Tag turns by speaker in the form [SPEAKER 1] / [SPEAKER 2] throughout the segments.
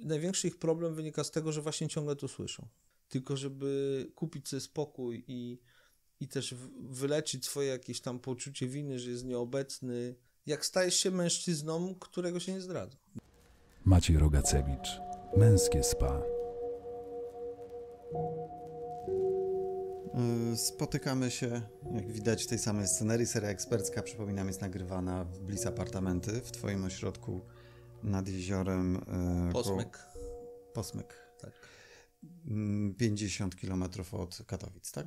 [SPEAKER 1] największy ich problem wynika z tego, że właśnie ciągle to słyszą. Tylko żeby kupić sobie spokój i, i też wyleczyć swoje jakieś tam poczucie winy, że jest nieobecny, jak stajesz się mężczyzną, którego się nie zdradza.
[SPEAKER 2] Maciej Rogacewicz, Męskie Spa. Yy, spotykamy się, jak widać, w tej samej scenerii. Seria ekspercka, przypominam, jest nagrywana w Bliss Apartamenty w Twoim ośrodku nad jeziorem. E, posmyk. posmyk. Tak. 50 mm, km od Katowic, tak?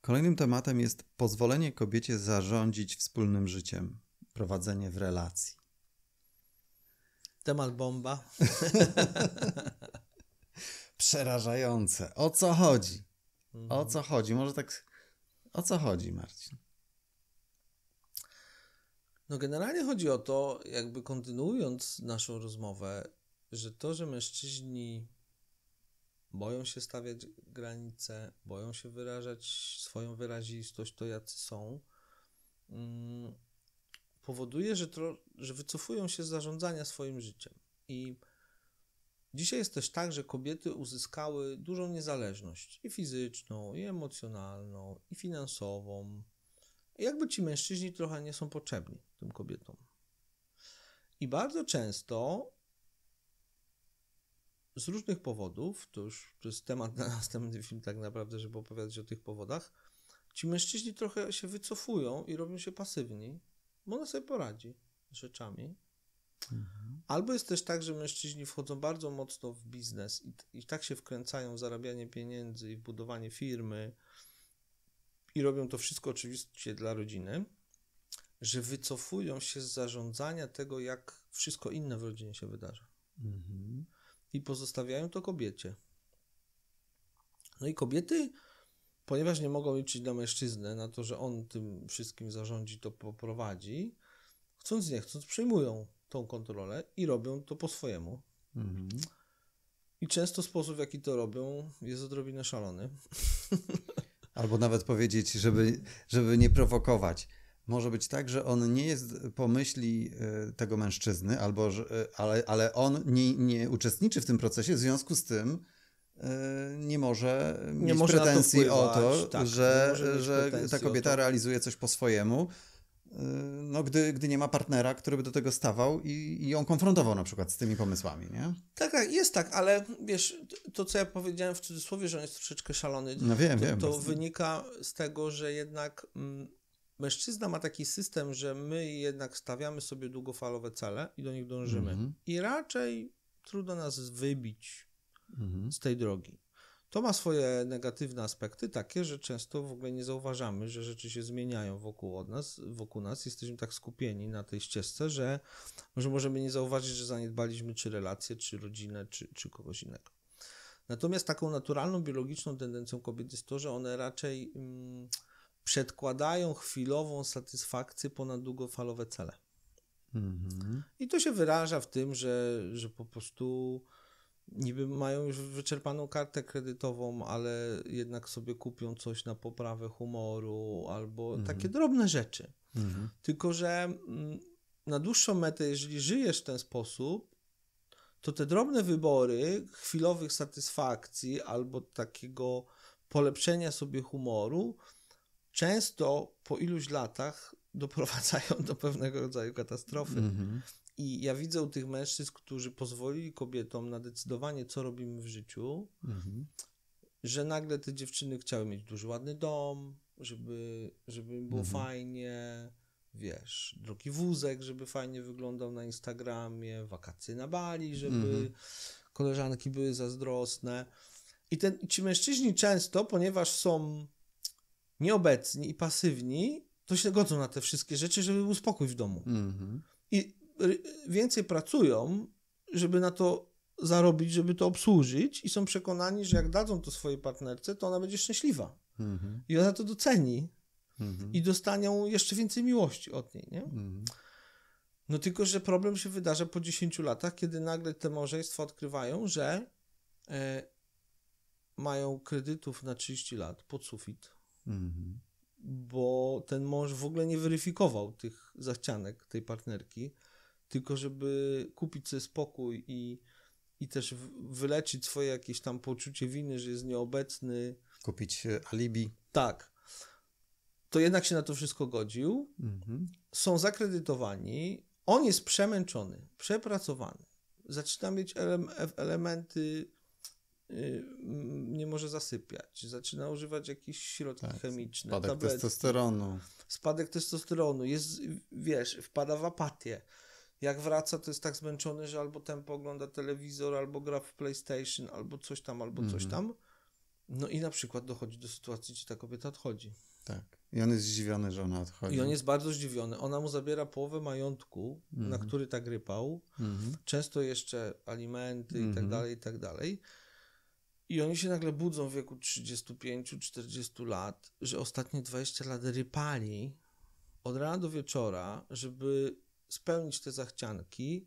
[SPEAKER 2] Kolejnym tematem jest pozwolenie kobiecie zarządzić wspólnym życiem, prowadzenie w relacji.
[SPEAKER 1] Temat bomba.
[SPEAKER 2] Przerażające. O co chodzi? O mhm. co chodzi? Może tak. O co chodzi, Marcin?
[SPEAKER 1] No generalnie chodzi o to, jakby kontynuując naszą rozmowę, że to, że mężczyźni boją się stawiać granice, boją się wyrażać swoją wyrazistość, to jacy są, mm, powoduje, że, tro, że wycofują się z zarządzania swoim życiem. I dzisiaj jest też tak, że kobiety uzyskały dużą niezależność i fizyczną, i emocjonalną, i finansową, jakby ci mężczyźni trochę nie są potrzebni tym kobietom. I bardzo często z różnych powodów, to już to jest temat na następny film tak naprawdę, żeby opowiadać o tych powodach, ci mężczyźni trochę się wycofują i robią się pasywni, bo ona sobie poradzi z rzeczami. Mhm. Albo jest też tak, że mężczyźni wchodzą bardzo mocno w biznes i, i tak się wkręcają w zarabianie pieniędzy i w budowanie firmy, i robią to wszystko oczywiście dla rodziny, że wycofują się z zarządzania tego, jak wszystko inne w rodzinie się wydarza.
[SPEAKER 2] Mhm.
[SPEAKER 1] I pozostawiają to kobiecie. No i kobiety, ponieważ nie mogą liczyć na mężczyznę, na to, że on tym wszystkim zarządzi, to poprowadzi, chcąc nie chcąc, przejmują tą kontrolę i robią to po swojemu. Mhm. I często sposób, w jaki to robią, jest odrobinę szalony.
[SPEAKER 2] Albo nawet powiedzieć, żeby, żeby nie prowokować. Może być tak, że on nie jest po myśli e, tego mężczyzny, albo, e, ale, ale on nie, nie uczestniczy w tym procesie, w związku z tym e, nie może nie mieć może pretensji to wpływać, o to, tak, że, że ta kobieta to. realizuje coś po swojemu, Y, no, gdy, gdy nie ma partnera, który by do tego stawał i, i ją konfrontował na przykład z tymi pomysłami, nie?
[SPEAKER 1] Tak, tak, jest tak, ale wiesz, to co ja powiedziałem w cudzysłowie, że on jest troszeczkę szalony, no wiem, to, wiem, to wynika z tego, że jednak mm, mężczyzna ma taki system, że my jednak stawiamy sobie długofalowe cele i do nich dążymy. Mm -hmm. I raczej trudno nas wybić mm -hmm. z tej drogi. To ma swoje negatywne aspekty, takie, że często w ogóle nie zauważamy, że rzeczy się zmieniają wokół od nas, wokół nas. Jesteśmy tak skupieni na tej ścieżce, że może możemy nie zauważyć, że zaniedbaliśmy czy relacje, czy rodzinę, czy, czy kogoś innego. Natomiast taką naturalną biologiczną tendencją kobiet jest to, że one raczej mm, przedkładają chwilową satysfakcję ponad długofalowe cele. Mm -hmm. I to się wyraża w tym, że, że po prostu niby mają już wyczerpaną kartę kredytową, ale jednak sobie kupią coś na poprawę humoru albo mhm. takie drobne rzeczy. Mhm. Tylko, że mm, na dłuższą metę, jeżeli żyjesz w ten sposób, to te drobne wybory chwilowych satysfakcji albo takiego polepszenia sobie humoru często po iluś latach doprowadzają do pewnego rodzaju katastrofy. Mm-hmm. I ja widzę u tych mężczyzn, którzy pozwolili kobietom na decydowanie, co robimy w życiu, mm-hmm. że nagle te dziewczyny chciały mieć duży, ładny dom, żeby, żeby było mm-hmm. fajnie, wiesz, drugi wózek, żeby fajnie wyglądał na Instagramie, wakacje na Bali, żeby mhm. koleżanki były zazdrosne. I ten, ci mężczyźni często, ponieważ są nieobecni i pasywni, to się godzą na te wszystkie rzeczy, żeby był spokój w domu. Mhm. I więcej pracują, żeby na to zarobić, żeby to obsłużyć i są przekonani, że jak dadzą to swojej partnerce, to ona będzie szczęśliwa. Mhm. I ona to doceni mhm. i dostanią jeszcze więcej miłości od niej, nie? No tylko, że problem się wydarza po 10 latach, kiedy nagle te małżeństwa odkrywają, że e, mają kredytów na 30 lat pod sufit. Mhm bo ten mąż w ogóle nie weryfikował tych zachcianek tej partnerki, tylko żeby kupić sobie spokój i, i też wyleczyć swoje jakieś tam poczucie winy, że jest nieobecny.
[SPEAKER 2] Kupić e, alibi.
[SPEAKER 1] Tak. To jednak się na to wszystko godził. Mhm. Są zakredytowani. On jest przemęczony, przepracowany. Zaczyna mieć ele e, elementy Y, nie może zasypiać, zaczyna używać jakichś środków tak, chemicznych. Spadek tabletki, testosteronu. Spadek testosteronu, jest, wiesz, wpada w apatię. Jak wraca, to jest tak zmęczony, że albo tempo ogląda telewizor, albo gra w PlayStation, albo coś tam, albo coś mhm. tam. No i na przykład dochodzi do sytuacji, gdzie ta kobieta odchodzi.
[SPEAKER 2] Tak. I on jest zdziwiony, że ona odchodzi. I on jest
[SPEAKER 1] bardzo zdziwiony. Ona mu zabiera połowę majątku, na mhm. który tak rypał. Mhm. Często jeszcze alimenty i tak dalej, i tak dalej. I oni się nagle budzą w wieku 35-40 lat, że ostatnie 20 lat rypali od rana do wieczora, żeby spełnić te zachcianki.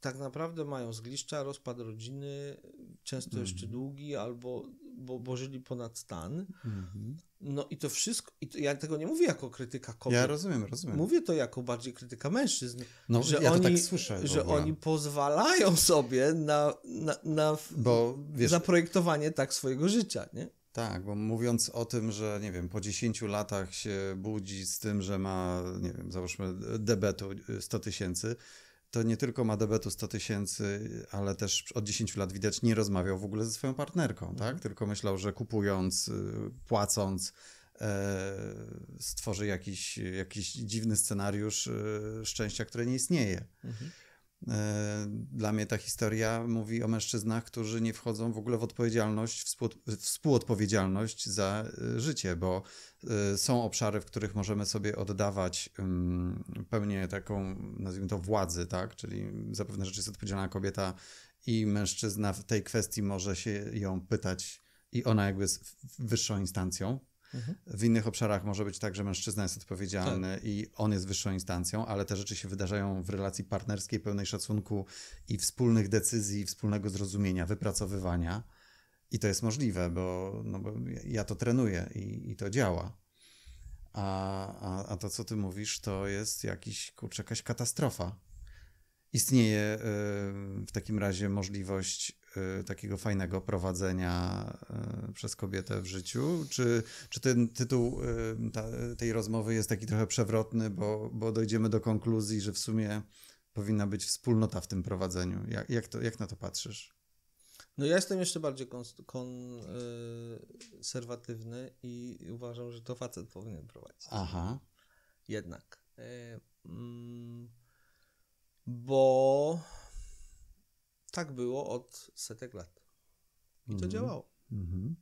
[SPEAKER 1] Tak naprawdę mają zgliszcza, rozpad rodziny, często mm. jeszcze mhm. długi, albo bo, bo żyli ponad stan. Mhm. No i to wszystko, i to, ja tego nie mówię jako krytyka kobiet. Ja rozumiem, rozumiem. Mówię to jako bardziej krytyka mężczyzn. No, że ja tak oni, tak słyszę. Że oni pozwalają
[SPEAKER 2] sobie na, na, na bo, wiesz, zaprojektowanie tak swojego życia, nie? Tak, bo mówiąc o tym, że nie wiem, po 10 latach się budzi z tym, że ma, nie wiem, załóżmy debetu 100 y, tysięcy, to nie tylko ma debetu 100 tysięcy, ale też od 10 lat widać nie rozmawiał w ogóle ze swoją partnerką, mhm. tak? Tylko myślał, że kupując, y, płacąc, e, stworzy jakiś, jakiś dziwny scenariusz y, szczęścia, które nie istnieje. Mhm. E, dla mnie ta historia mówi o mężczyznach, którzy nie wchodzą w ogóle w odpowiedzialność, współodpowiedzialność za e, życie, bo e, są obszary, w których możemy sobie oddawać pełnię taką, nazwijmy to, władzę, tak? Czyli za pewne rzeczy jest odpowiedzialna kobieta i mężczyzna w tej kwestii może się ją pytać i ona jakby jest wyższą instancją Mhm. W innych obszarach może być tak, że mężczyzna jest odpowiedzialny tak. i on jest wyższą instancją, ale te rzeczy się wydarzają w relacji partnerskiej, pełnej szacunku i wspólnych decyzji, wspólnego zrozumienia, wypracowywania. I to jest możliwe, bo, no bo ja to trenuję i, i to działa. A, a, a, to, co ty mówisz, to jest jakiś, kurczę, jakaś katastrofa. Istnieje y, w takim razie możliwość Y, takiego fajnego prowadzenia y, przez kobietę w życiu? Czy, czy ten tytuł y, ta, tej rozmowy jest taki trochę przewrotny, bo, bo dojdziemy do konkluzji, że w sumie powinna być wspólnota w tym prowadzeniu? Jak, jak, to, jak na to patrzysz?
[SPEAKER 1] No ja jestem jeszcze bardziej konserwatywny i uważam, że to facet powinien prowadzić. Aha. Jednak. Mm, bo tak było od setek lat.
[SPEAKER 2] I to mhm. działało. Mhm.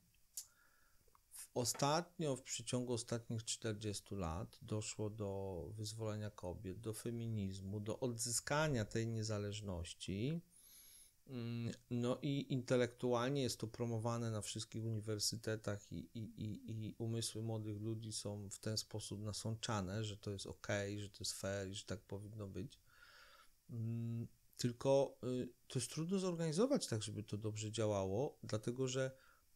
[SPEAKER 1] W ostatnio, w przeciągu ostatnich 40 lat doszło do wyzwolenia kobiet, do feminizmu, do odzyskania tej niezależności. Mm, no i intelektualnie jest to promowane na wszystkich uniwersytetach i, i, i, i umysły młodych ludzi są w ten sposób nasączane, że to jest ok, że to jest fair i że tak powinno być. Mm, tylko y, to jest trudno zorganizować tak, żeby to dobrze działało, dlatego że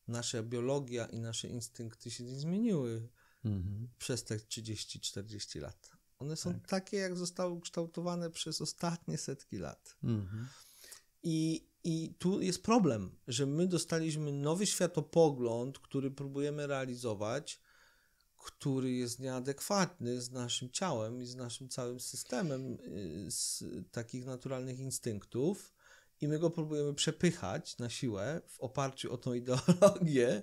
[SPEAKER 1] nasza biologia i nasze instynkty się nie zmieniły mhm. przez te 30-40 lat. One są tak. takie, jak zostały ukształtowane przez ostatnie setki lat. Mhm. I, I tu jest problem, że my dostaliśmy nowy światopogląd, który próbujemy realizować, który jest nieadekwatny z naszym ciałem i z naszym całym systemem y, z takich naturalnych instynktów. I my go próbujemy przepychać na siłę w oparciu o tą ideologię,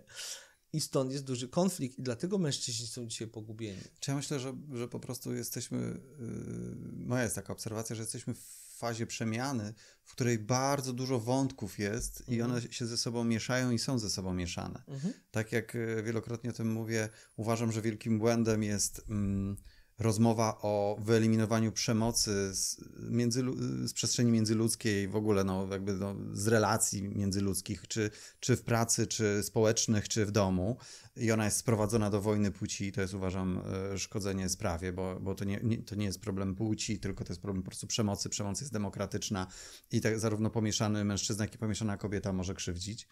[SPEAKER 2] i stąd jest duży konflikt, i dlatego mężczyźni są dzisiaj pogubieni. Czy ja myślę, że, że po prostu jesteśmy. Yy, moja jest taka obserwacja, że jesteśmy fazie przemiany, w której bardzo dużo wątków jest mhm. i one się ze sobą mieszają i są ze sobą mieszane. Mhm. Tak jak e, wielokrotnie o tym mówię, uważam, że wielkim błędem jest. Mm, rozmowa o wyeliminowaniu przemocy z, między, z przestrzeni międzyludzkiej, w ogóle no, jakby no, z relacji międzyludzkich, czy, czy w pracy, czy społecznych, czy w domu. I ona jest sprowadzona do wojny płci, i to jest uważam e, szkodzenie sprawie, bo, bo to, nie, nie, to nie jest problem płci, tylko to jest problem po prostu przemocy. Przemoc jest demokratyczna i tak zarówno pomieszany mężczyzna, jak i pomieszana kobieta może krzywdzić.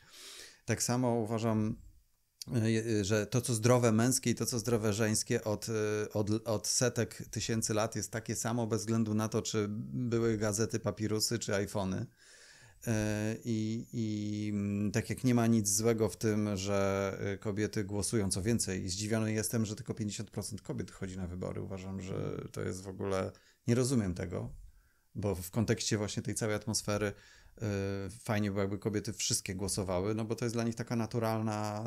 [SPEAKER 2] Tak samo uważam Y, że to, co zdrowe męskie i to, co zdrowe żeńskie od, y, od, od setek tysięcy lat jest takie samo bez względu na to, czy były gazety, papirusy czy iPhony. Y, I, I mm, tak jak nie ma nic złego w tym, że kobiety głosują, co więcej, zdziwiony jestem, że tylko 50% kobiet chodzi na wybory. Uważam, że to jest w ogóle. Nie rozumiem tego, bo w kontekście właśnie tej całej atmosfery Y, fajnie by jakby kobiety wszystkie głosowały, no bo to jest dla nich taka naturalna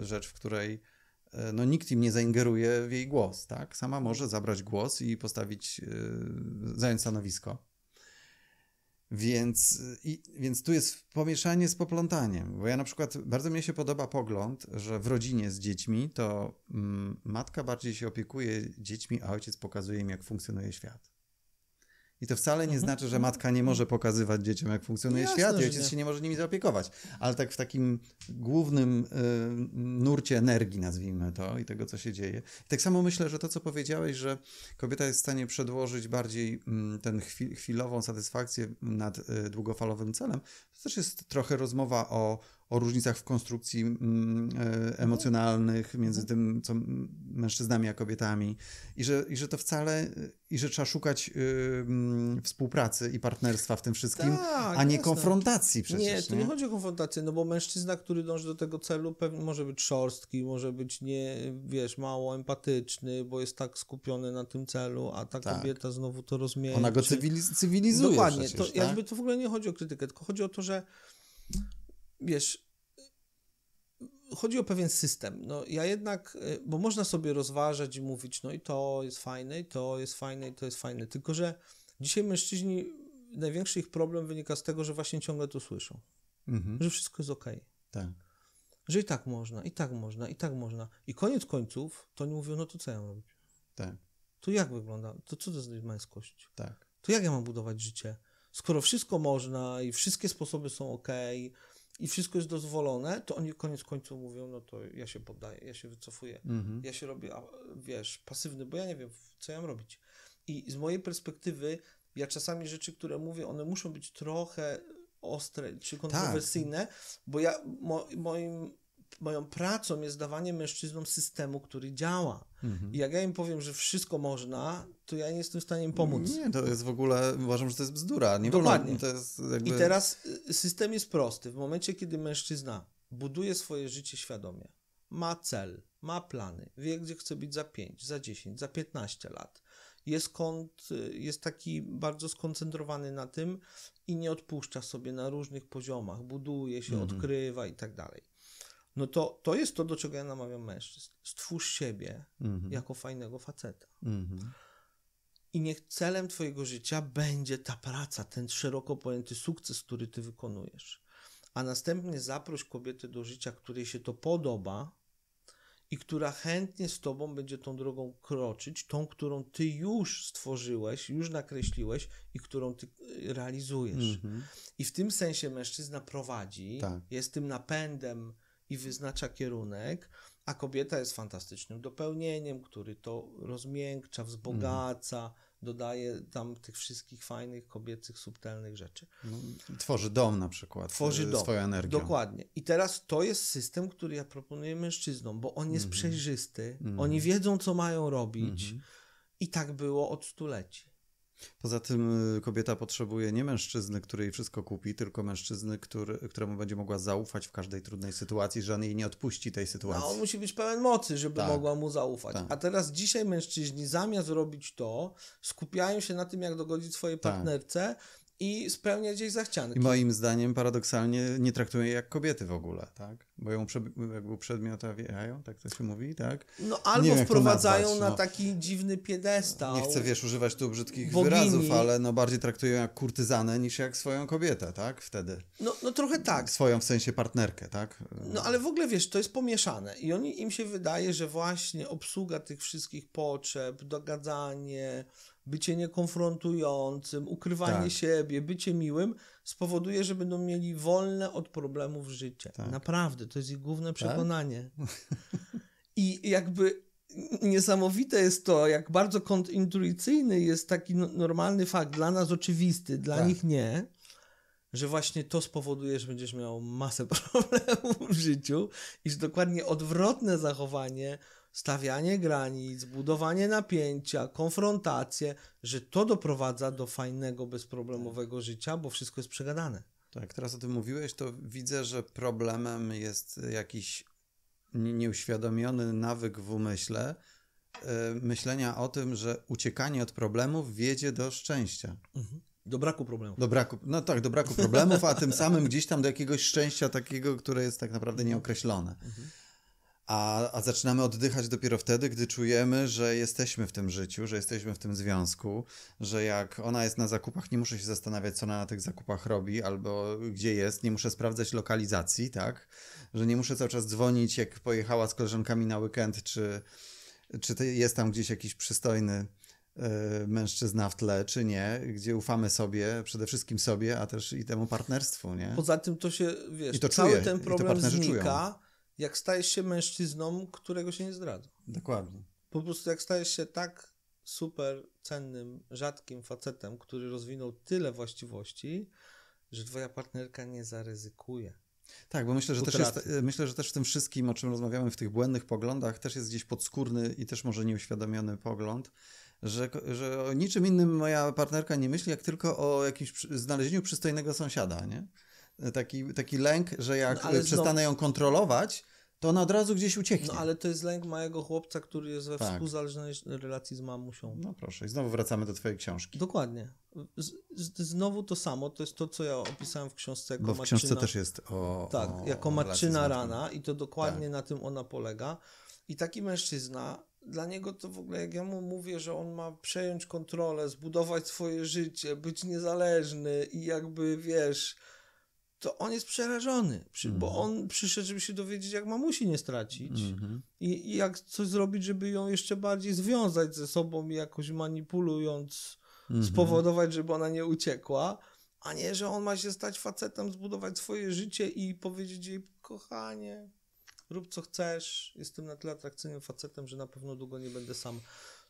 [SPEAKER 2] y, rzecz, w której y, no, nikt im nie zaingeruje w jej głos, tak? Sama może zabrać głos i postawić, zająć stanowisko. Więc, i, więc tu jest pomieszanie z poplątaniem, bo ja na przykład bardzo mi się podoba pogląd, że w rodzinie z dziećmi to mm, matka bardziej się opiekuje dziećmi, a ojciec pokazuje im, jak funkcjonuje świat. I to wcale nie mhm. znaczy, że matka nie może pokazywać dzieciom, jak funkcjonuje Jasne, świat, i ojciec nie. się nie może nimi zaopiekować. Ale tak w takim głównym y, nurcie energii, nazwijmy to, i tego, co się dzieje. I tak samo myślę, że to, co powiedziałeś, że kobieta jest w stanie przedłożyć bardziej y, mm, tę chwilową satysfakcję nad y, długofalowym celem, to też jest trochę rozmowa o, o różnicach w konstrukcji mm, e, emocjonalnych między mhm. tym, co mężczyznami a kobietami, i że, i że to wcale, i że trzeba szukać y, współpracy i partnerstwa w tym wszystkim, tak, a nie jasne. konfrontacji przecież. Nie, to nie? nie? chodzi
[SPEAKER 1] o konfrontację, no bo mężczyzna, który dąży do tego celu, pewnie może być szorstki, może być nie, wiesz, mało empatyczny, bo jest tak skupiony na tym celu, a ta tak. kobieta znowu to rozumie. Ona go cywiliz cywilizuje. Dokładnie, przecież, to, tak? jakby to w ogóle nie chodzi o krytykę, tylko chodzi o to, że wiesz, chodzi o pewien system. No, ja jednak, y, bo można sobie rozważać i mówić, no i to jest fajne, i to jest fajne, i to jest fajne, tylko że dzisiaj mężczyźni, największy ich problem wynika z tego, że właśnie ciągle to słyszą. Mhm. Że wszystko jest okej. Okay. Tak. Że i tak można, i tak można, i tak można. I koniec końców to oni mówią, no to co ja mam robić? Tak. To jak wygląda? To co to jest znaczy męskość? Tak. To jak ja mam budować życie? Skoro wszystko można i wszystkie sposoby są okej, okay, i wszystko jest dozwolone, to oni koniec końców mówią, no to ja się poddaję, ja się wycofuję, mhm. ja się robię, a wiesz, pasywny, bo ja nie wiem, co ja mam robić. I z mojej perspektywy, ja czasami rzeczy, które mówię, one muszą być trochę ostre czy kontrowersyjne, tak. bo ja mo, moim moją pracą jest dawanie mężczyznom systemu, który działa. Mhm. I jak ja im powiem, że wszystko można, to ja nie jestem w stanie im pomóc. Nie,
[SPEAKER 2] to jest w ogóle, uważam, że to jest bzdura. Nie Dokładnie. Jakby... I teraz
[SPEAKER 1] y, system jest prosty. W momencie, kiedy mężczyzna buduje swoje życie świadomie, ma cel, ma plany, wie, gdzie chce być za 5, za 10, za 15 lat, jest, kont, y, jest taki bardzo skoncentrowany na tym i nie odpuszcza sobie na różnych poziomach, buduje się, mhm. odkrywa i tak dalej no to, to jest to, do czego ja namawiam mężczyzn. Stwórz siebie mhm. jako fajnego faceta. Mhm. I niech celem Twojego życia będzie ta praca, ten szeroko pojęty sukces, który Ty wykonujesz. A następnie zaproś kobiety do życia, której się to podoba i która chętnie z Tobą będzie tą drogą kroczyć, tą, którą Ty już stworzyłeś, już nakreśliłeś i którą Ty y, realizujesz. Mhm. I w tym sensie mężczyzna prowadzi, tak. jest tym napędem i wyznacza kierunek, a kobieta jest fantastycznym dopełnieniem, który to rozmiękcza, wzbogaca, dodaje tam tych wszystkich fajnych, kobiecych, subtelnych rzeczy.
[SPEAKER 2] No, tworzy dom na przykład. Tworzy e, dom. Swoją energię. Dokładnie.
[SPEAKER 1] I teraz to jest system, który ja proponuję mężczyznom, bo on jest mhm. przejrzysty, mhm. oni wiedzą, co mają robić mhm. i tak było od stuleci.
[SPEAKER 2] Poza tym y, kobieta potrzebuje nie mężczyzny, który jej wszystko kupi, tylko mężczyzny, który, któremu będzie mogła zaufać w każdej trudnej sytuacji, że on jej nie odpuści tej no, sytuacji. No, on
[SPEAKER 1] musi być pełen mocy, żeby tak. mogła mu zaufać. Tak. A teraz dzisiaj mężczyźni zamiast robić to, skupiają się na tym, jak dogodzić swojej tak. partnerce, tak i spełniać jej zachcianki. I moim
[SPEAKER 2] zdaniem paradoksalnie nie traktuje jej jak kobiety w ogóle, tak? Bo ją prze, jakby przedmiotawiają, tak to się mówi, tak? No albo wprowadzają nazwać, na no.
[SPEAKER 1] taki dziwny piedestał. Nie chcę, wiesz, używać tu brzydkich bogini. wyrazów, ale
[SPEAKER 2] no bardziej traktują jak kurtyzanę niż jak swoją kobietę, tak? Wtedy.
[SPEAKER 1] No, no trochę tak.
[SPEAKER 2] Swoją w sensie partnerkę, tak? No
[SPEAKER 1] ale w ogóle, wiesz, to jest pomieszane i oni, im się wydaje, że właśnie obsługa tych wszystkich potrzeb, dogadzanie, bycie niekonfrontującym, ukrywanie tak. siebie, bycie miłym spowoduje, że będą mieli wolne od problemów życie. Tak. Naprawdę, to jest ich główne tak? przekonanie. I jakby niesamowite jest to, jak bardzo kontrintuicyjny jest taki no, normalny fakt, dla nas oczywisty, dla tak. nich nie, że właśnie to spowoduje, że będziesz miał masę problemów w życiu i że dokładnie odwrotne zachowanie stawianie granic, budowanie napięcia, konfrontacje, że to doprowadza do fajnego, bezproblemowego życia, bo wszystko jest przegadane.
[SPEAKER 2] Tak, teraz o tym mówiłeś, to widzę, że problemem jest jakiś nieuświadomiony nawyk w umyśle e, myślenia o tym, że uciekanie od problemów wiedzie do szczęścia. Mhm.
[SPEAKER 1] Do braku problemów. Do braku,
[SPEAKER 2] no tak, do braku problemów, a tym samym gdzieś tam do jakiegoś szczęścia takiego, które jest tak naprawdę nieokreślone. Mhm. A, a zaczynamy oddychać dopiero wtedy, gdy czujemy, że jesteśmy w tym życiu, że jesteśmy w tym związku, że jak ona jest na zakupach, nie muszę się zastanawiać, co ona na tych zakupach robi albo gdzie jest, nie muszę sprawdzać lokalizacji, tak? Że nie muszę cały czas dzwonić, jak pojechała z koleżankami na weekend, czy, czy jest tam gdzieś jakiś przystojny y, mężczyzna w tle, czy nie, gdzie ufamy sobie, przede wszystkim sobie, a też i temu partnerstwu, nie? Poza tym to się, wiesz, I to cały czuję, ten problem znika,
[SPEAKER 1] jak stajesz się mężczyzną, którego się nie zdradza. Dokładnie. Po prostu jak stajesz się tak super cennym, rzadkim facetem, który rozwinął tyle właściwości, że twoja partnerka nie zaryzykuje.
[SPEAKER 2] Tak, bo myślę że, też jest, myślę, że też w tym wszystkim, o czym rozmawiamy, w tych błędnych poglądach, też jest gdzieś podskórny i też może nieuświadomiony pogląd, że, że o niczym innym moja partnerka nie myśli, jak tylko o jakimś znalezieniu przystojnego sąsiada, nie? taki, taki lęk, że no, jak no, przestanę znowu... ją kontrolować, to ona od razu gdzieś ucieknie. No
[SPEAKER 1] ale to jest lęk małego chłopca, który jest we tak. współzależnej relacji z mamusią. No proszę, i
[SPEAKER 2] znowu wracamy do twojej książki.
[SPEAKER 1] Dokładnie. Z, z, znowu to samo, to jest to, co ja opisałem w książce jako Bo w książce też jest o... Tak, o, jako maczyna rana i to dokładnie tak. na tym ona polega. I taki mężczyzna, dla niego to w ogóle, jak ja mu mówię, że on ma przejąć kontrolę, zbudować swoje życie, być niezależny i jakby, wiesz to on jest przerażony, przy, bo mhm. on przyszedł, żeby się dowiedzieć, jak mamusi nie stracić mhm. i, i, jak coś zrobić, żeby ją jeszcze bardziej związać ze sobą i jakoś manipulując mhm. spowodować, żeby ona nie uciekła, a nie, że on ma się stać facetem, zbudować swoje życie i powiedzieć jej, kochanie, rób co chcesz, jestem na tyle atrakcyjnym facetem, że na pewno długo nie będę sam.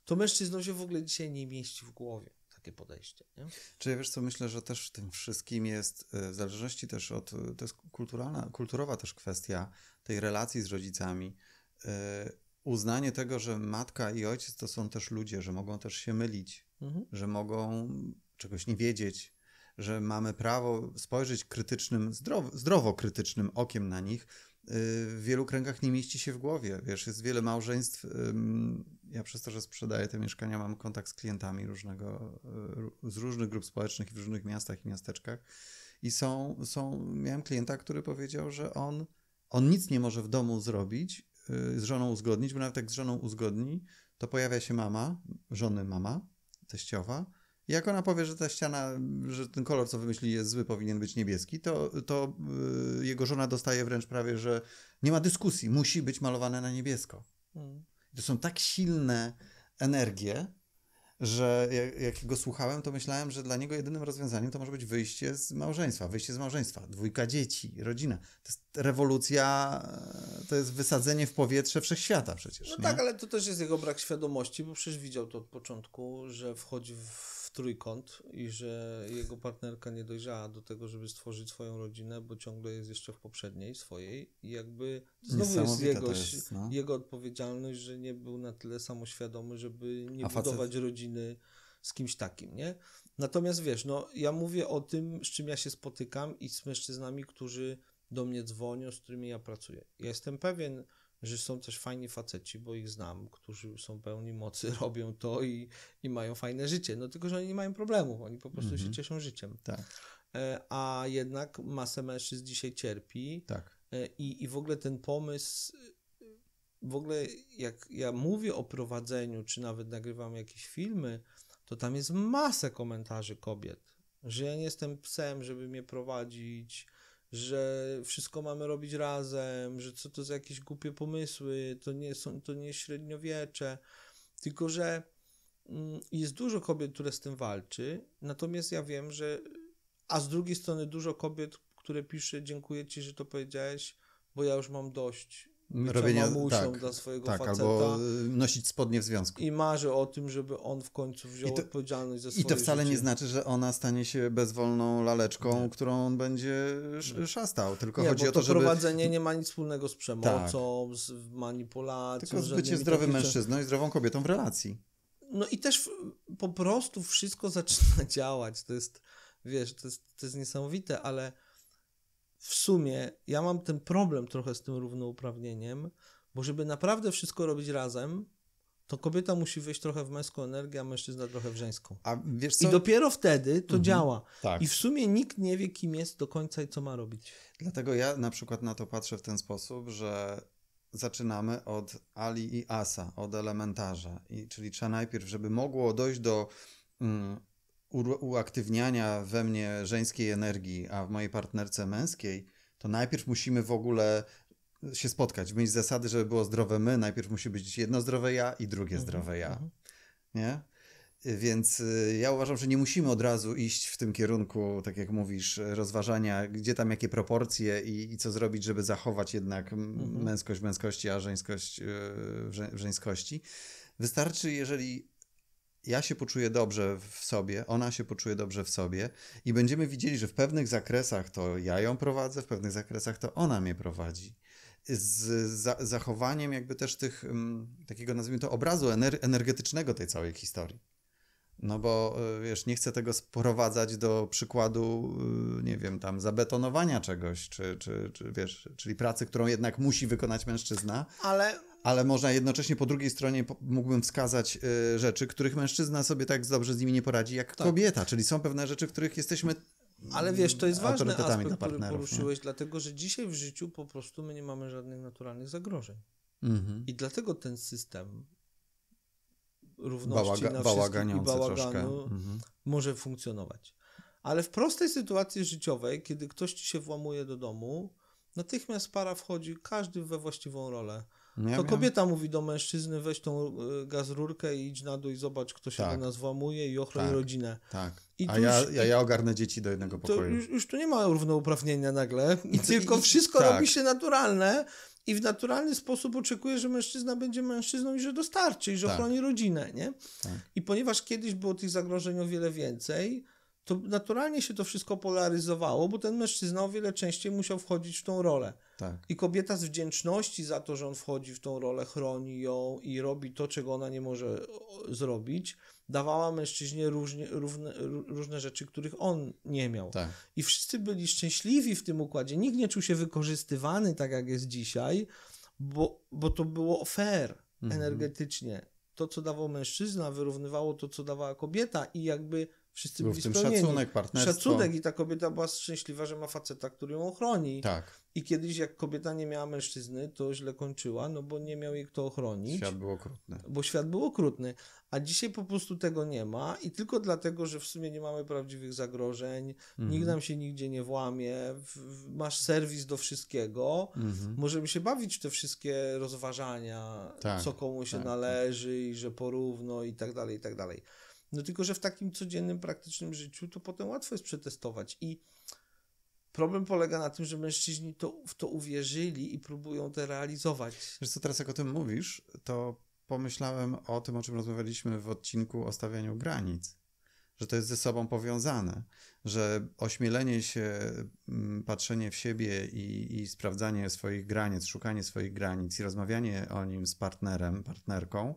[SPEAKER 1] To mężczyznom się w ogóle dzisiaj nie mieści w głowie takie podejście. Nie?
[SPEAKER 2] Czy wiesz co, myślę, że też w tym wszystkim jest, y, w zależności też od, y, to jest kulturalna, kulturowa też kwestia tej relacji z rodzicami, y, uznanie tego, że matka i ojciec to są też ludzie, że mogą też się mylić, mhm. że mogą czegoś nie wiedzieć, że mamy prawo spojrzeć krytycznym, zdrowo, zdrowo krytycznym okiem na nich, w wielu kręgach nie mieści się w głowie. Wiesz, jest wiele małżeństw ja przez to, że sprzedaję te mieszkania, mam kontakt z klientami różnego, e, z różnych grup społecznych w różnych miastach i miasteczkach. I są, są, miałem klienta, który powiedział, że on, on nic nie może w domu zrobić, e, z żoną uzgodnić, bo nawet jak z żoną uzgodni, to pojawia się mama, żony mama, teściowa, i jak ona powie, że ta ściana, że ten kolor, co wymyśli, jest zły, powinien być niebieski, to, to e, jego żona dostaje wręcz prawie, że nie ma dyskusji, musi być malowane na niebiesko. Mm. To są tak silne energie, że jak, jak, go słuchałem, to myślałem, że dla niego jedynym rozwiązaniem to może być wyjście z małżeństwa. Wyjście z małżeństwa, dwójka dzieci, rodzina. To jest rewolucja, to jest wysadzenie w powietrze wszechświata przecież. No nie? tak,
[SPEAKER 1] ale to też jest jego brak świadomości, bo przecież widział to od początku, że wchodzi w trójkąt i że jego partnerka nie dojrzała do tego, żeby stworzyć swoją rodzinę, bo ciągle jest jeszcze w poprzedniej swojej i jakby znowu jest, jego, jest, no. jego odpowiedzialność, że nie był na tyle samoświadomy, żeby nie A budować facet? rodziny z kimś takim, nie? Natomiast wiesz, no ja mówię o tym, z czym ja się spotykam i z mężczyznami, którzy do mnie dzwonią, z którymi ja pracuję. Ja jestem pewien, że są też fajni faceci, bo ich znam, którzy są pełni mocy, robią to i, i mają fajne życie. No tylko, że oni nie mają problemu, oni po prostu mhm. się cieszą życiem. Tak. E, a jednak masę mężczyzn dzisiaj cierpi. Tak. E, I, I w ogóle ten pomysł, w ogóle jak ja mówię o prowadzeniu, czy nawet nagrywam jakieś filmy, to tam jest masę komentarzy kobiet, że ja nie jestem psem, żeby mnie prowadzić, że wszystko mamy robić razem, że co to za jakieś głupie pomysły, to nie są, to nie średniowiecze, tylko że mm, jest dużo kobiet, które z tym walczy, natomiast ja wiem, że a z drugiej strony dużo kobiet, które pisze dziękuję ci, że to powiedziałeś, bo ja już mam dość robienia mamusią tak, dla swojego tak, faceta. albo e,
[SPEAKER 2] nosić spodnie w związku.
[SPEAKER 1] I marzy o tym, żeby on w końcu wziął to, odpowiedzialność za swoje I to wcale życie. nie
[SPEAKER 2] znaczy, że ona stanie się bezwolną laleczką, nie. którą on będzie szastał, tylko nie, chodzi bo o to, to żeby... prowadzenie
[SPEAKER 1] nie ma nic wspólnego z przemocą, tak. z manipulacją. Tylko bycie zdrowym mężczyzną i zdrową kobietą w relacji. No i też po prostu wszystko zaczyna działać. To jest, wiesz, to jest, to jest niesamowite, ale w sumie ja mam ten problem trochę z tym równouprawnieniem, bo żeby naprawdę wszystko robić razem, to kobieta musi wyjść trochę w męską energię, a mężczyzna trochę w żeńską. A wiesz co? I dopiero wtedy to mhm. działa. Tak. I w
[SPEAKER 2] sumie nikt nie wie, kim jest do końca i co ma robić. Dlatego ja na przykład na to patrzę w ten sposób, że zaczynamy od Ali i Asa, od elementarza. I, czyli trzeba najpierw, żeby mogło dojść do mm, uaktywniania we mnie żeńskiej energii, a w mojej partnerce męskiej, to najpierw musimy w ogóle się spotkać, mieć zasady, żeby było zdrowe my, najpierw musi być jedno zdrowe ja i drugie mhm, zdrowe ja. Mhm. Nie? Więc y, ja uważam, że nie musimy od razu iść w tym kierunku, tak jak mówisz, rozważania, gdzie tam jakie proporcje i, i co zrobić, żeby zachować jednak mhm. męskość męskości, a żeńskość y, w żeńskości. Wystarczy, jeżeli ja się poczuję dobrze w sobie, ona się poczuje dobrze w sobie i będziemy widzieli, że w pewnych zakresach to ja ją prowadzę, w pewnych zakresach to ona mnie prowadzi. Z za zachowaniem jakby też tych, mm, takiego nazwijmy to obrazu ener energetycznego tej całej historii. No bo y, wiesz, nie chcę tego sprowadzać do przykładu, y, nie wiem, tam zabetonowania czegoś, czy, czy, czy wiesz, czyli pracy, którą jednak musi wykonać mężczyzna. Ale ale można jednocześnie po drugiej stronie mógłbym wskazać y, rzeczy, których mężczyzna sobie tak dobrze z nimi nie poradzi jak tak. kobieta, czyli są pewne rzeczy, w których jesteśmy ale wiesz, to jest ważny aspekt, który poruszyłeś, nie?
[SPEAKER 1] dlatego że dzisiaj w życiu po prostu my nie mamy żadnych naturalnych zagrożeń. Mhm. I dlatego ten system równości Bałaga, na wszystkich i bałaganu mhm. może funkcjonować. Ale w prostej sytuacji życiowej, kiedy ktoś ci się włamuje do domu, natychmiast para wchodzi, każdy we właściwą rolę to kobieta mówi do mężczyzny, weź tą y, gazrurkę i idź na dół i zobacz, kto się tak. do nas włamuje
[SPEAKER 2] i ochroni tak. rodzinę. Tak. I A ja, już, ja, ja ogarnę dzieci do jednego pokoju. Już,
[SPEAKER 1] już, tu nie ma równouprawnienia nagle, I tylko wszystko tak. robi się naturalne i w naturalny sposób oczekuje, że mężczyzna będzie mężczyzną i że dostarczy i że tak. ochroni rodzinę, nie? Tak. I ponieważ kiedyś było tych zagrożeń o wiele więcej, to naturalnie się to wszystko polaryzowało, bo ten mężczyzna o wiele częściej musiał wchodzić w tą rolę. Tak. I kobieta z wdzięczności za to, że on wchodzi w tą rolę, chroni ją i robi to, czego ona nie może zrobić, dawała mężczyźnie różnie, równe, różne rzeczy, których on nie miał. Tak. I wszyscy byli szczęśliwi w tym układzie. Nikt nie czuł się wykorzystywany tak, jak jest dzisiaj, bo, bo to było fair mhm. energetycznie. To, co dawał mężczyzna, wyrównywało to, co dawała kobieta, i jakby Wszyscy Był byli w tym spełnieni. szacunek, partnerstwo. Szacunek i ta kobieta była szczęśliwa, że ma faceta, który ją ochroni. Tak. I kiedyś jak kobieta nie miała mężczyzny, to źle kończyła, no bo nie miał jej kto ochronić. Świat był okrutny. Bo świat był okrutny. A dzisiaj po prostu tego nie ma i tylko dlatego, że w sumie nie mamy prawdziwych zagrożeń, mhm. nikt nam się nigdzie nie włamie, masz serwis do wszystkiego, mhm. możemy się bawić w te wszystkie rozważania, tak, co komu się tak, należy tak. i że porówno i tak dalej, i tak dalej. No tylko, że w takim codziennym, praktycznym życiu to potem łatwo jest przetestować i Problem polega na tym, że mężczyźni to, w to uwierzyli i próbują to realizować.
[SPEAKER 2] Wiesz co, teraz jak o tym mówisz, to pomyślałem o tym, o czym rozmawialiśmy w odcinku o stawianiu granic. Że to jest ze sobą powiązane, że ośmielenie się, mm, patrzenie w siebie i, i sprawdzanie swoich granic, szukanie swoich granic i rozmawianie o nim z partnerem, partnerką,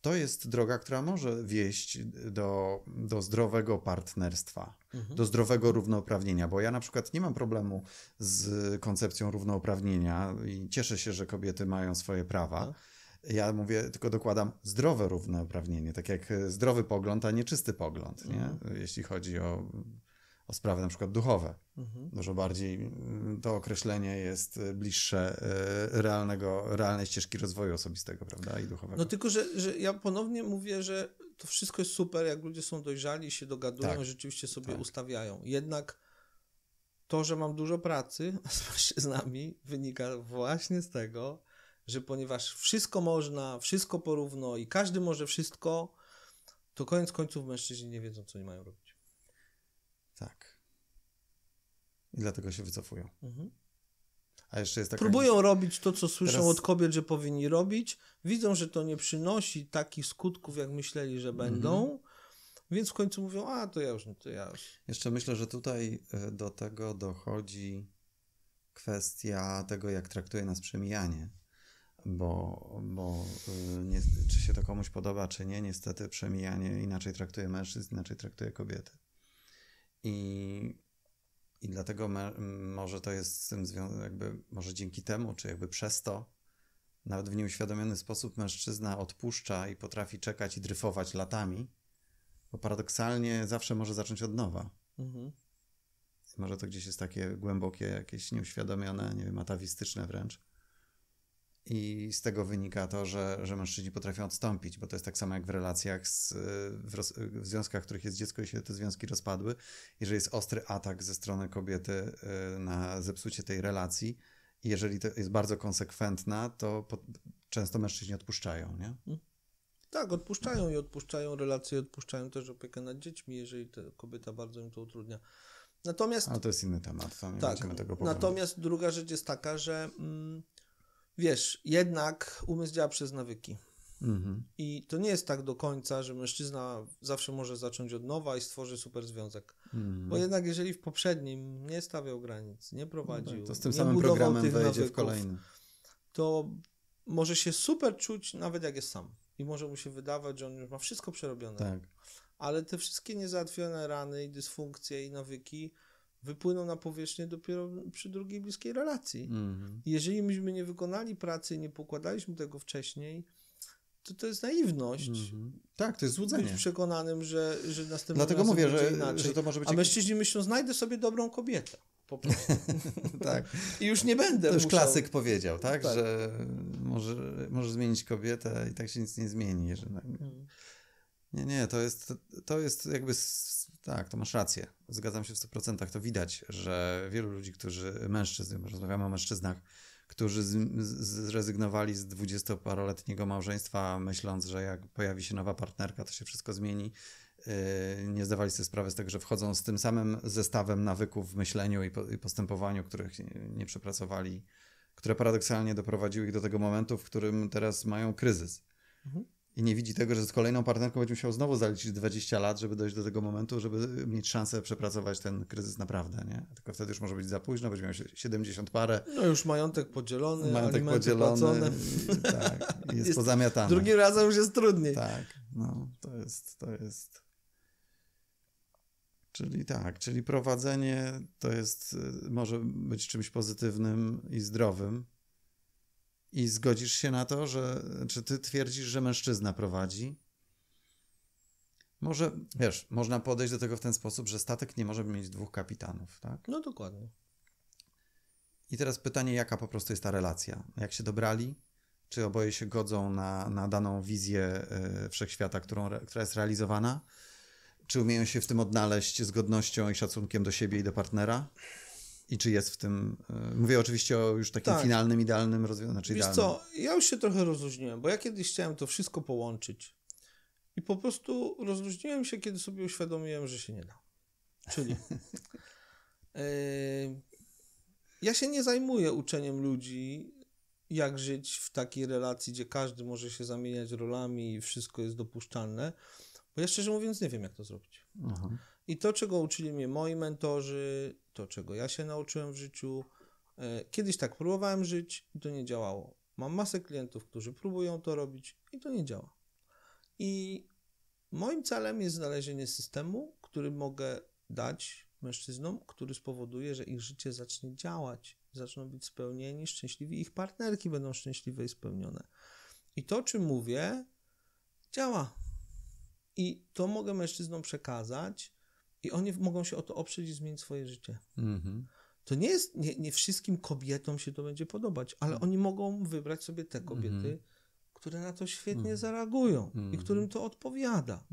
[SPEAKER 2] to jest droga, która może wieść do, do zdrowego partnerstwa, mhm. do zdrowego równouprawnienia, bo ja na przykład nie mam problemu z koncepcją równouprawnienia i cieszę się, że kobiety mają swoje prawa. No. Ja mówię, tylko dokładam zdrowe równouprawnienie, tak jak zdrowy pogląd, a nie czysty pogląd, mhm. nie? jeśli chodzi o o sprawy na przykład duchowe. Mhm. Dużo bardziej mm, to określenie jest e, bliższe e, realnego, realnej ścieżki rozwoju osobistego, prawda, i duchowego. No tylko,
[SPEAKER 1] że, że ja ponownie mówię, że to wszystko jest super, jak ludzie są dojrzali, się dogadują, tak. rzeczywiście sobie tak. ustawiają. Jednak to, że mam dużo pracy z nami wynika właśnie z tego, że ponieważ wszystko można, wszystko porówno i każdy może wszystko, to koniec końców mężczyźni nie wiedzą, co nie mają robić.
[SPEAKER 2] Tak. I dlatego się wycofują. Mhm. A jeszcze jest taka... Próbują robić to, co słyszą Teraz... od
[SPEAKER 1] kobiet, że powinni robić. Widzą, że to nie przynosi takich skutków, jak myśleli, że mhm. będą. Mhm. Więc w końcu mówią, a to ja już, to ja już.
[SPEAKER 2] Jeszcze myślę, że tutaj e, do tego dochodzi kwestia tego, jak traktuje nas przemijanie. Bo, bo e, nie, czy się to komuś podoba, czy nie, niestety przemijanie inaczej traktuje mężczyzn, inaczej traktuje kobiety. I, i dlatego me, może to jest z tym związane, jakby może dzięki temu, czy jakby przez to, nawet w nieuświadomiony sposób mężczyzna odpuszcza i potrafi czekać i dryfować latami, bo paradoksalnie zawsze może zacząć od nowa. Mhm. Może to gdzieś jest takie głębokie, jakieś nieuświadomione, nie wiem, atawistyczne wręcz. I z tego wynika to, że, że mężczyźni potrafią odstąpić, bo to jest tak samo jak w relacjach, z, w, roz, w związkach, w których jest dziecko i się te związki rozpadły. Jeżeli jest ostry atak ze strony kobiety e, na zepsucie tej relacji, jeżeli to jest bardzo konsekwentna, to po, często mężczyźni odpuszczają, nie? Mhm.
[SPEAKER 1] Tak, odpuszczają i odpuszczają relacje, odpuszczają też opiekę nad dziećmi, jeżeli kobieta bardzo im to utrudnia. Natomiast. Ale
[SPEAKER 2] to jest inny temat, to nie tak, będziemy
[SPEAKER 1] tego porównać. Natomiast druga rzecz jest taka, że. Mm, wiesz, jednak umysł działa przez nawyki. Mhm. I to nie jest tak do końca, że mężczyzna zawsze może zacząć od nowa i stworzy super związek. Mhm. Bo jednak, jeżeli w poprzednim nie stawiał granic, nie prowadził, no tak, to z tym samym programem wejdzie nawyków, w kolejny. To może się super czuć, nawet jak jest sam. I może mu się wydawać, że on już ma wszystko przerobione. Tak. Ale te wszystkie niezałatwione rany i dysfunkcje i nawyki wypłyną na powierzchnię dopiero przy drugiej bliskiej relacji. Mhm. Jeżeli myśmy nie wykonali pracy i nie pokładaliśmy tego wcześniej, to to jest naiwność. Mm-hmm. Tak, to jest złudzenie. Być przekonanym, że, że następnym Dlatego mówię, że, inaczej. że to może być... A mężczyźni myślą, znajdę sobie dobrą kobietę. Po prostu.
[SPEAKER 2] tak. I już nie będę To już musiał... klasyk powiedział, tak? tak? Że może, może zmienić kobietę i tak się nic nie zmieni. Że... Tak. Mhm. Nie, nie, to jest, to jest jakby tak, to masz rację. Zgadzam się w 100%. To widać, że wielu ludzi, którzy, mężczyzn, rozmawiamy o mężczyznach, którzy zrezygnowali z dwudziestoparoletniego małżeństwa, myśląc, że jak pojawi się nowa partnerka, to się wszystko zmieni. Yy, nie zdawali sobie sprawy z tego, że wchodzą z tym samym zestawem nawyków w myśleniu i postępowaniu, których nie przepracowali, które paradoksalnie doprowadziły ich do tego momentu, w którym teraz mają kryzys. Mhm i nie widzi tego, że z kolejną partnerką będzie musiał znowu zaliczyć 20 lat, żeby dojść do tego momentu, żeby mieć szansę przepracować ten kryzys naprawdę, nie? Tylko wtedy już może być za późno, będzie miał 70 parę.
[SPEAKER 1] No już majątek podzielony, majątek podzielony. I, tak, jest, jest pozamiatany. Drugim razem
[SPEAKER 2] już jest trudniej. Tak, no to jest, to jest... Czyli tak, czyli prowadzenie to jest, y, może być czymś pozytywnym i zdrowym, i zgodzisz się na to, że czy ty twierdzisz, że mężczyzna prowadzi? Może, wiesz, można podejść do tego w ten sposób, że statek nie może mieć dwóch kapitanów, tak? No dokładnie. I teraz pytanie, jaka po prostu jest ta relacja? Jak się dobrali? Czy oboje się godzą na, na daną wizję y, wszechświata, którą, która jest realizowana? Czy umieją się w tym odnaleźć z godnością i szacunkiem do siebie i do partnera? I czy jest w tym. E, mówię oczywiście o już takim tak. finalnym, idealnym rozwiązaniu. Znaczy Wiesz idealnym.
[SPEAKER 1] co, ja już się trochę rozluźniłem, bo ja kiedyś chciałem to wszystko połączyć. I po prostu rozluźniłem się, kiedy sobie uświadomiłem, że się nie da. Czyli. E, ja się nie zajmuję uczeniem ludzi, jak żyć w takiej relacji, gdzie każdy może się zamieniać rolami i wszystko jest dopuszczalne. Bo ja szczerze mówiąc nie wiem, jak to zrobić. Aha. I to, czego uczyli mnie moi mentorzy, to, czego ja się nauczyłem w życiu. E, kiedyś tak próbowałem żyć i to nie działało. Mam masę klientów, którzy próbują to robić i to nie działa. I moim celem jest znalezienie systemu, który mogę dać mężczyznom, który spowoduje, że ich życie zacznie działać, zaczną być spełnieni, szczęśliwi, ich partnerki będą szczęśliwe i spełnione. I to, o czym mówię, działa. I to mogę mężczyznom przekazać, i oni mogą się o to oprzeć i zmienić swoje życie. Mhm. To nie jest, nie, nie, wszystkim kobietom się to będzie podobać, ale oni mogą wybrać sobie te kobiety, mhm. które na to świetnie mhm. zareagują i którym to odpowiada.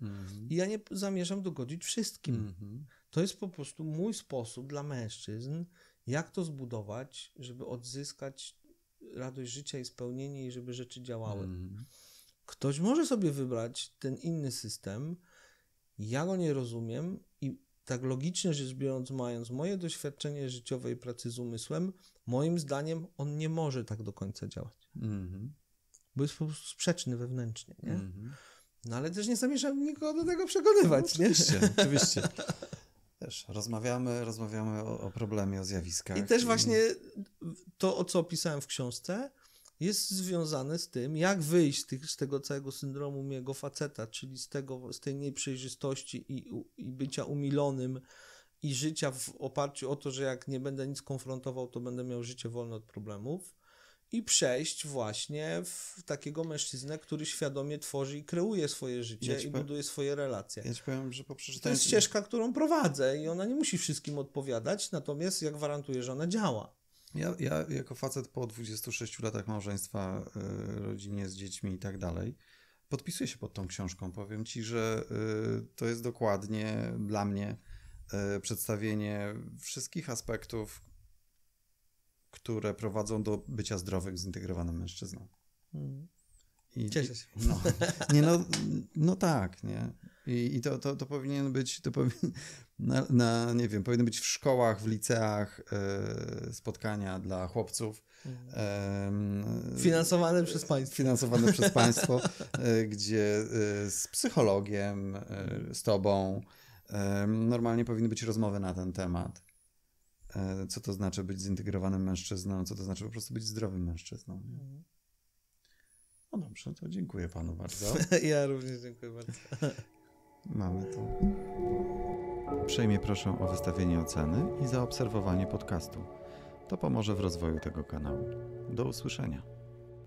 [SPEAKER 1] I ja nie zamierzam dogodzić wszystkim. To jest po prostu mój sposób dla mężczyzn, jak to zbudować, żeby odzyskać radość życia i spełnienie i żeby rzeczy działały. Ktoś może sobie wybrać ten inny system, ja go nie rozumiem i tak logicznie rzecz biorąc, mając moje doświadczenie życiowe i pracy z umysłem, moim zdaniem on nie może tak do końca działać. Mm-hmm. Bo jest po prostu sprzeczny wewnętrznie, nie? Mm-hmm. No ale też nie zamierzam nikogo do tego przekonywać, no, oczywiście, nie? Oczywiście,
[SPEAKER 2] Też rozmawiamy, rozmawiamy o, o, problemie, o zjawiskach. I też właśnie
[SPEAKER 1] to, o co opisałem w książce, jest związane z tym, jak wyjść z, tych, z tego całego syndromu miego faceta, czyli z, tego, z tej nieprzejrzystości i, i bycia umilonym i życia w oparciu o to, że jak nie będę nic konfrontował, to będę miał życie wolne od problemów i przejść właśnie w takiego mężczyznę, który świadomie tworzy i kreuje swoje życie ja i powiem, buduje swoje relacje. Ja ci powiem, że po przeczytaniu... To jest ścieżka, którą prowadzę i ona nie musi wszystkim odpowiadać, natomiast ja gwarantuję, że
[SPEAKER 2] ona działa. Ja, ja jako facet po 26 latach małżeństwa, y, rodzinie z dziećmi i tak dalej, podpisuję się pod tą książką. Powiem ci, że y, to jest dokładnie dla mnie y, przedstawienie wszystkich aspektów, które prowadzą do bycia zdrowym, zintegrowanym mężczyzną. Hmm. I, Cieszę się. No, nie, no, no tak, nie. I, i to, to, to powinien być, to powin, na, na, nie wiem, powinny być w szkołach, w liceach e, spotkania dla chłopców. Mhm. finansowane przez państwo. Finansowane przez państwo, e, gdzie e, z psychologiem, mhm. z tobą, normalnie powinny być rozmowy na ten temat. co to znaczy być zintegrowanym mężczyzną, co to znaczy po prostu być zdrowym mężczyzną. Nie? Mhm. No dobrze, to dziękuję panu bardzo.
[SPEAKER 1] Ja również dziękuję bardzo.
[SPEAKER 2] Mamy to. Przejmie proszę o wystawienie oceny i zaobserwowanie podcastu. To pomoże w rozwoju tego kanału. Do usłyszenia.